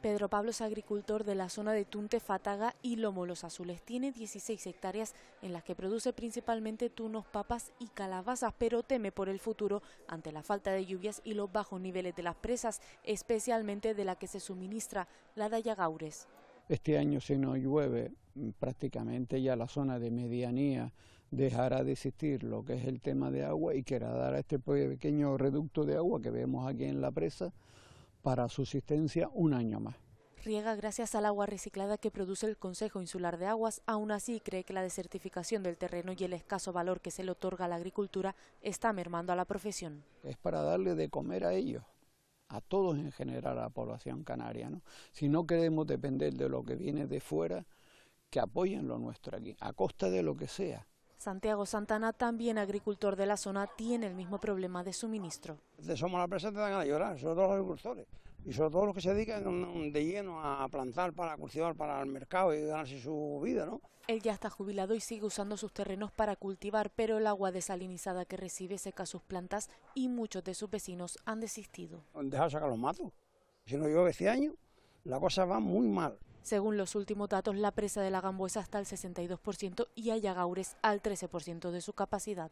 Pedro Pablo es agricultor de la zona de Tunte, Fataga y Lomo Los Azules. Tiene 16 hectáreas en las que produce principalmente tunos, papas y calabazas, pero teme por el futuro ante la falta de lluvias y los bajos niveles de las presas, especialmente de la que se suministra la de Ayagaures. Este año si no llueve, prácticamente ya la zona de medianía dejará de existir lo que es el tema de agua y querrá dar a este pequeño reducto de agua que vemos aquí en la presa para subsistencia un año más. Riega gracias al agua reciclada que produce el Consejo Insular de Aguas, aún así cree que la desertificación del terreno y el escaso valor que se le otorga a la agricultura está mermando a la profesión. Es para darle de comer a ellos, a todos en general, a la población canaria. ¿no? Si no queremos depender de lo que viene de fuera, que apoyen lo nuestro aquí, a costa de lo que sea. Santiago Santana, también agricultor de la zona, tiene el mismo problema de suministro. Somos la presa te dan a llorar, sobre todo los agricultores, y sobre todo los que se dedican de lleno a plantar, para cultivar, para el mercado y ganarse su vida, ¿no? Él ya está jubilado y sigue usando sus terrenos para cultivar, pero el agua desalinizada que recibe seca sus plantas y muchos de sus vecinos han desistido. Deja sacar los matos, si no llueve este año, la cosa va muy mal. Según los últimos datos, la presa de la Gambuesa está al 62% y Ayagaures al 13% de su capacidad.